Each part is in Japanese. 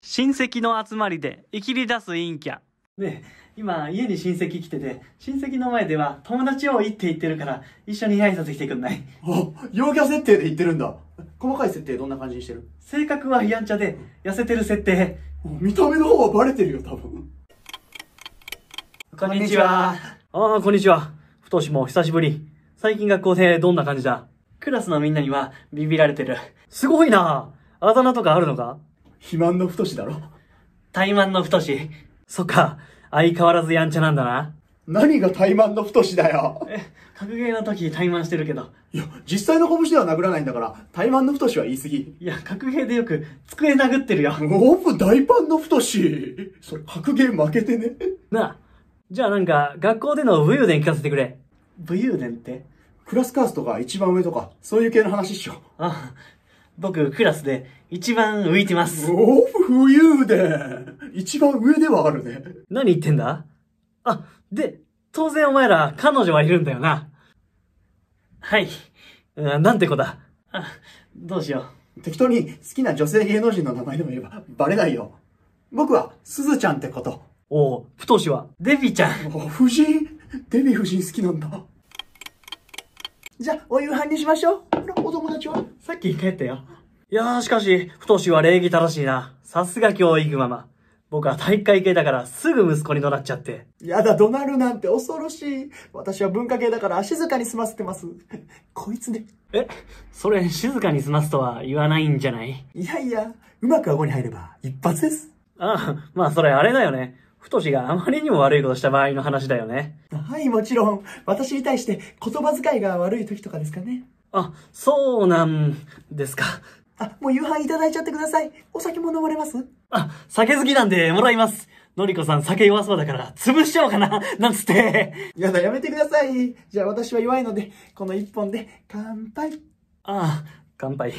親戚の集まりで生きり出す陰キャ。ね今家に親戚来てて、親戚の前では友達多いって言ってるから一緒に挨拶してくんない。あ陽キャ設定で言ってるんだ。細かい設定どんな感じにしてる性格はやんちゃで、痩せてる設定。見た目の方はバレてるよ、多分。こんにちは。ああ、こんにちは。ふとしも久しぶり。最近学校でどんな感じだクラスのみんなにはビビられてる。すごいなあだ名とかあるのか肥満の太しだろ怠慢の太し。そっか、相変わらずやんちゃなんだな。何が怠慢の太しだよ。え、格ゲーの時怠慢してるけど。いや、実際の拳では殴らないんだから、怠慢の太しは言い過ぎ。いや、格ゲーでよく、机殴ってるよ。オープ大パンの太し。それ、格ゲー負けてね。なあ、じゃあなんか、学校での武勇伝聞かせてくれ。武勇伝ってクラスカースとか一番上とか、そういう系の話っしょ。ああ、僕、クラスで一番浮いてます。お浮遊で一番上ではあるね。何言ってんだあ、で、当然お前ら、彼女はいるんだよな。はい。うん、なんて子だ。あ、どうしよう。適当に好きな女性芸能人の名前でも言えばバレないよ。僕は、すずちゃんってこと。おお、ふとしはデビちゃん。お、夫人デビ夫人好きなんだ。じゃあ、お夕飯にしましょう。のお友達はさっき帰ったよ。いやー、しかし、太しは礼儀正しいな。さすが教育ママ。僕は体育会系だからすぐ息子に怒鳴っちゃって。やだ、怒鳴るなんて恐ろしい。私は文化系だから静かに済ませてます。こいつね。え、それ静かに済ますとは言わないんじゃないいやいや、うまく顎に入れば一発です。ああ、まあそれあれだよね。太しがあまりにも悪いことした場合の話だよね。はい、もちろん。私に対して言葉遣いが悪い時とかですかね。あ、そうなんですか。あ、もう夕飯いただいちゃってください。お酒も飲まれますあ、酒好きなんでもらいます。のりこさん酒弱そうだから潰しちゃおうかななんつって。やだ、やめてください。じゃあ私は弱いので、この一本で乾杯。ああ、乾杯。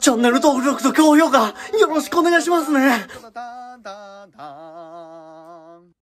チャンネル登録と高評価よろしくお願いしますね。